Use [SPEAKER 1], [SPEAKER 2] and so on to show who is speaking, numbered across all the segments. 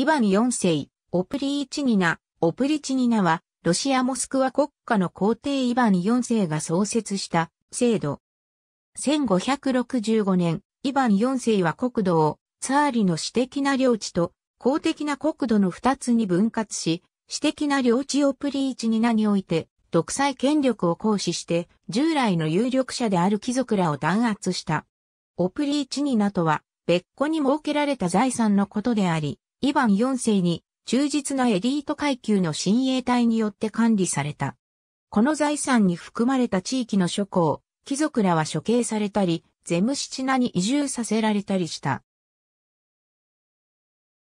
[SPEAKER 1] イバン4世、オプリーチニナ、オプリチニナは、ロシア・モスクワ国家の皇帝イヴァン4世が創設した制度。1565年、イヴァン4世は国土をツァーリの私的な領地と公的な国土の二つに分割し、私的な領地をプリーチニナにおいて独裁権力を行使して従来の有力者である貴族らを弾圧した。オプリーチニナとは別個に設けられた財産のことであり、イヴァン4世に忠実なエリート階級の親衛隊によって管理された。この財産に含まれた地域の諸侯、貴族らは処刑されたり、ゼムシチナに移住させられたりした。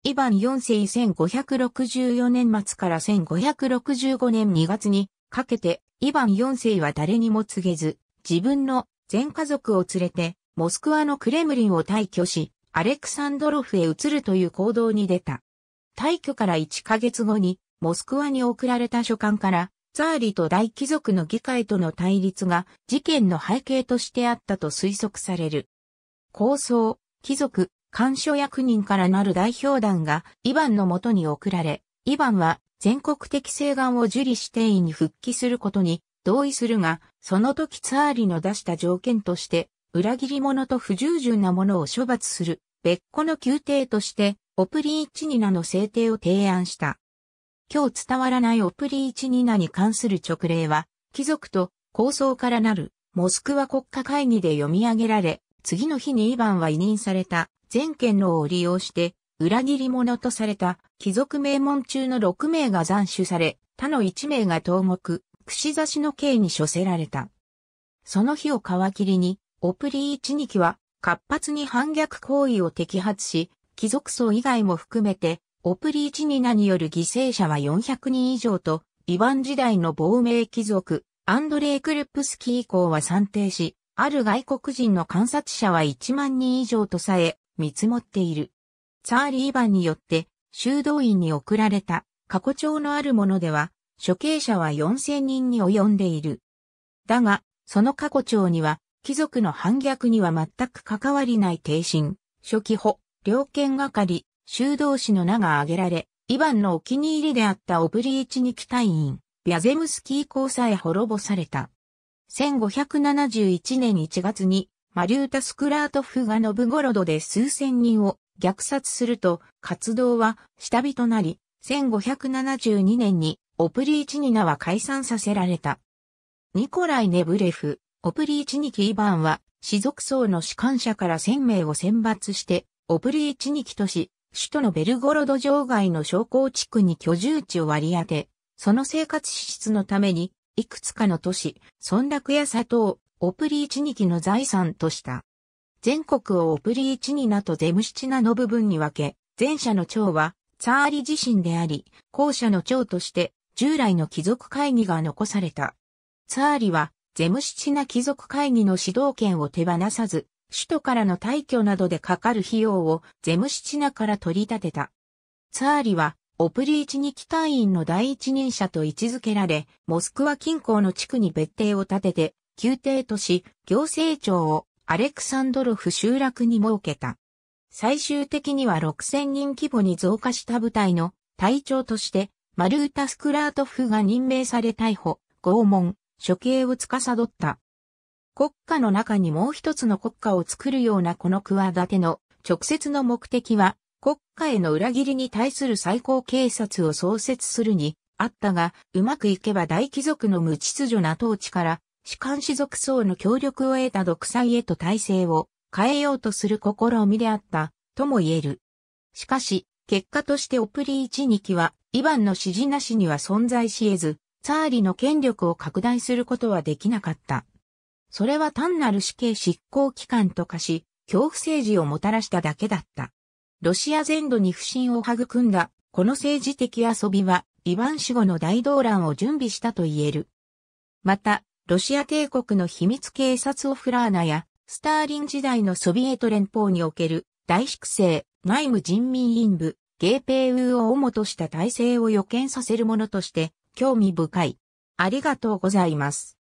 [SPEAKER 1] イヴァン4世1564年末から1565年2月にかけて、イヴァン4世は誰にも告げず、自分の全家族を連れて、モスクワのクレムリンを退去し、アレクサンドロフへ移るという行動に出た。退去から1ヶ月後に、モスクワに送られた書簡から、ザーリと大貴族の議会との対立が事件の背景としてあったと推測される。構想、貴族、干渉役人からなる代表団がイヴァンの元に送られ、イヴァンは全国的請願を受理して委に復帰することに同意するが、その時ツーリの出した条件として、裏切り者と不従順な者を処罰する、別個の宮廷として、オプリーチニナの制定を提案した。今日伝わらないオプリーチニナに関する直令は、貴族と構想からなるモスクワ国家会議で読み上げられ、次の日にイヴァンは委任された全権能を利用して裏切り者とされた貴族名門中の6名が斬首され、他の1名が投獄、串刺しの刑に処せられた。その日を皮切りにオプリーチニキは活発に反逆行為を摘発し、貴族層以外も含めて、オプリーチニナによる犠牲者は400人以上と、イヴァン時代の亡命貴族、アンドレイ・クルプスキー以降は算定し、ある外国人の観察者は1万人以上とさえ見積もっている。ツァーリー・イァンによって修道院に送られた過去帳のあるものでは、処刑者は4000人に及んでいる。だが、その過去帳には貴族の反逆には全く関わりない帝臣、初期保、両権係、修道士の名が挙げられ、イヴァンのお気に入りであったオブリーチニキ隊員、ビャゼムスキー校さえ滅ぼされた。1571年1月に、マリュータ・スクラートフがノブゴロドで数千人を虐殺すると、活動は下火となり、1572年にオプリーチニナは解散させられた。ニコライ・ネブレフ、オプリーチニキイバーンは、士族層の士官者から1000名を選抜して、オプリーチニキとし、首都のベルゴロド城外の商工地区に居住地を割り当て、その生活支出のために、いくつかの都市、村落や里を、オプリーチニキの財産とした。全国をオプリーチニナとゼムシチナの部分に分け、前者の長は、ツァーリ自身であり、後者の長として、従来の貴族会議が残された。ツァーリは、ゼムシチナ貴族会議の指導権を手放さず、首都からの退去などでかかる費用をゼムシチナから取り立てた。ツァーリは、オプリーチニ機隊員の第一人者と位置づけられ、モスクワ近郊の地区に別邸を建てて、宮廷都市、行政庁をアレクサンドロフ集落に設けた。最終的には6000人規模に増加した部隊の隊長として、マルータ・スクラートフが任命され逮捕、拷問、処刑を司った。国家の中にもう一つの国家を作るようなこの企ての直接の目的は国家への裏切りに対する最高警察を創設するにあったが、うまくいけば大貴族の無秩序な統治から士官士族層の協力を得た独裁へと体制を変えようとする試みであったとも言える。しかし、結果としてオプリー一二期は、イヴァンの指示なしには存在し得ず、ツァーリの権力を拡大することはできなかった。それは単なる死刑執行機関と化し、恐怖政治をもたらしただけだった。ロシア全土に不信を育んだ、この政治的遊びは、イヴァン死後の大動乱を準備したと言える。また、ロシア帝国の秘密警察オフラーナや、スターリン時代のソビエト連邦における大粛清、内務人民委員部、ゲーペーウーを主とした体制を予見させるものとして、興味深い。ありがとうございます。